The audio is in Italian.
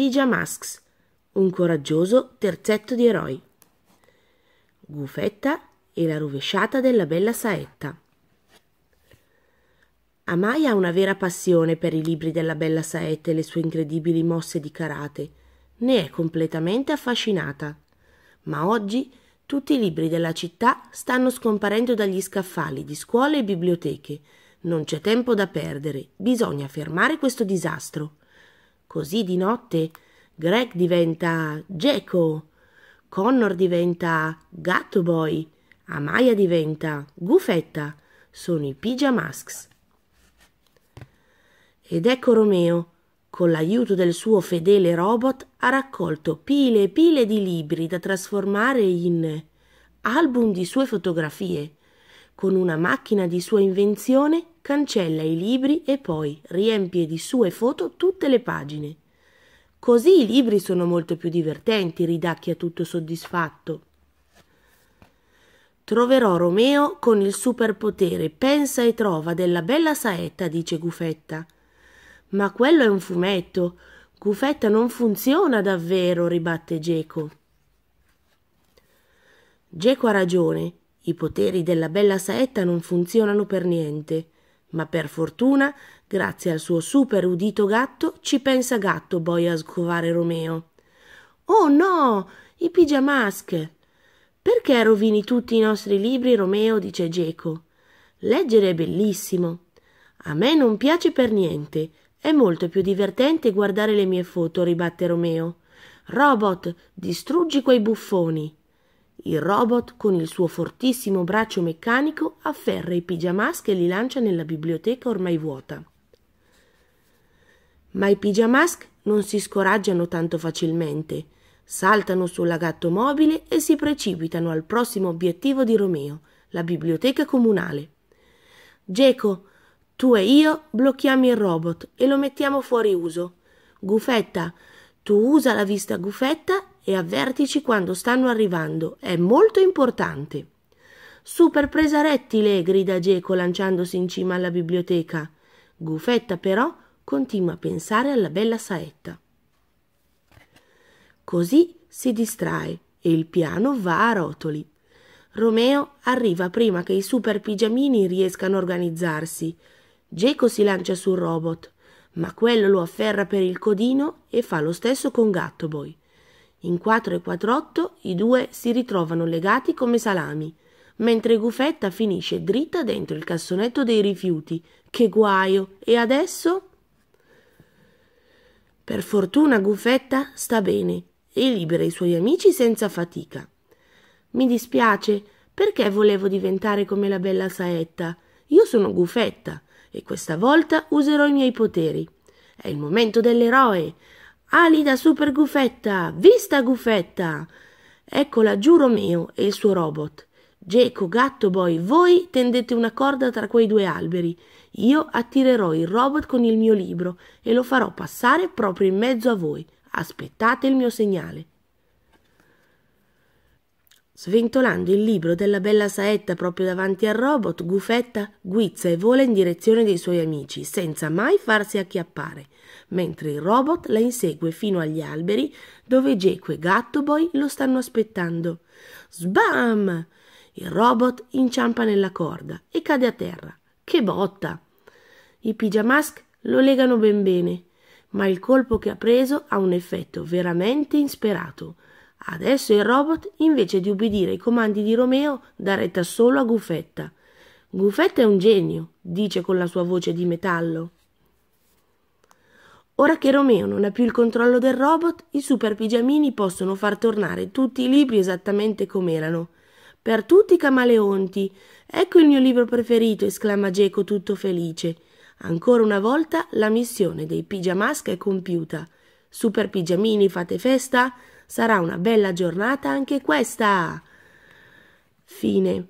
Pija Masks, un coraggioso terzetto di eroi. Gufetta e la rovesciata della bella saetta. Amai ha una vera passione per i libri della bella saetta e le sue incredibili mosse di karate. Ne è completamente affascinata. Ma oggi tutti i libri della città stanno scomparendo dagli scaffali di scuole e biblioteche. Non c'è tempo da perdere, bisogna fermare questo disastro. Così di notte Greg diventa Geco, Connor diventa Gatto Boy, Amaya diventa Gufetta. Sono i Pyjamasks. Ed ecco Romeo, con l'aiuto del suo fedele robot, ha raccolto pile e pile di libri da trasformare in album di sue fotografie. Con una macchina di sua invenzione cancella i libri e poi riempie di sue foto tutte le pagine. Così i libri sono molto più divertenti, ridacchia tutto soddisfatto. Troverò Romeo con il superpotere pensa e trova della bella saetta, dice Gufetta. Ma quello è un fumetto. Gufetta non funziona davvero, ribatte Geco. Geco ha ragione. I poteri della bella saetta non funzionano per niente. Ma per fortuna, grazie al suo super udito gatto, ci pensa Gatto poi a scovare Romeo. Oh no, i pigiamasche! Perché rovini tutti i nostri libri, Romeo? dice Geco. Leggere è bellissimo. A me non piace per niente. È molto più divertente guardare le mie foto, ribatte Romeo. Robot, distruggi quei buffoni. Il robot, con il suo fortissimo braccio meccanico, afferra i pigiamaschi e li lancia nella biblioteca ormai vuota. Ma i pigiamask non si scoraggiano tanto facilmente. Saltano sulla mobile e si precipitano al prossimo obiettivo di Romeo, la biblioteca comunale. Geco, tu e io blocchiamo il robot e lo mettiamo fuori uso. Gufetta, tu usa la vista gufetta e avvertici quando stanno arrivando, è molto importante. Super presa rettile, grida Geco lanciandosi in cima alla biblioteca. Gufetta però continua a pensare alla bella saetta. Così si distrae e il piano va a rotoli. Romeo arriva prima che i super pigiamini riescano a organizzarsi. Geco si lancia sul robot, ma quello lo afferra per il codino e fa lo stesso con Gattoboy. In 4 e 48 i due si ritrovano legati come salami, mentre Gufetta finisce dritta dentro il cassonetto dei rifiuti. Che guaio! E adesso? Per fortuna Gufetta sta bene e libera i suoi amici senza fatica. Mi dispiace, perché volevo diventare come la bella saetta? Io sono Gufetta e questa volta userò i miei poteri. È il momento dell'eroe. Alida super gufetta! Vista gufetta! Eccola giù Romeo e il suo robot. Geco, gatto, boy, voi tendete una corda tra quei due alberi. Io attirerò il robot con il mio libro e lo farò passare proprio in mezzo a voi. Aspettate il mio segnale. Sventolando il libro della bella saetta proprio davanti al robot, Gufetta guizza e vola in direzione dei suoi amici, senza mai farsi acchiappare, mentre il robot la insegue fino agli alberi, dove Geco e Gattoboy lo stanno aspettando. Sbam! Il robot inciampa nella corda e cade a terra. Che botta! I pigiamask lo legano ben bene, ma il colpo che ha preso ha un effetto veramente insperato. Adesso il robot, invece di ubbidire ai comandi di Romeo, dà retta solo a Gufetta. Gufetta è un genio, dice con la sua voce di metallo. Ora che Romeo non ha più il controllo del robot, i super pigiamini possono far tornare tutti i libri esattamente come erano. Per tutti i camaleonti. Ecco il mio libro preferito, esclama Geco tutto felice. Ancora una volta la missione dei pigiamasca è compiuta. Super pigiamini, fate festa! Sarà una bella giornata anche questa. Fine.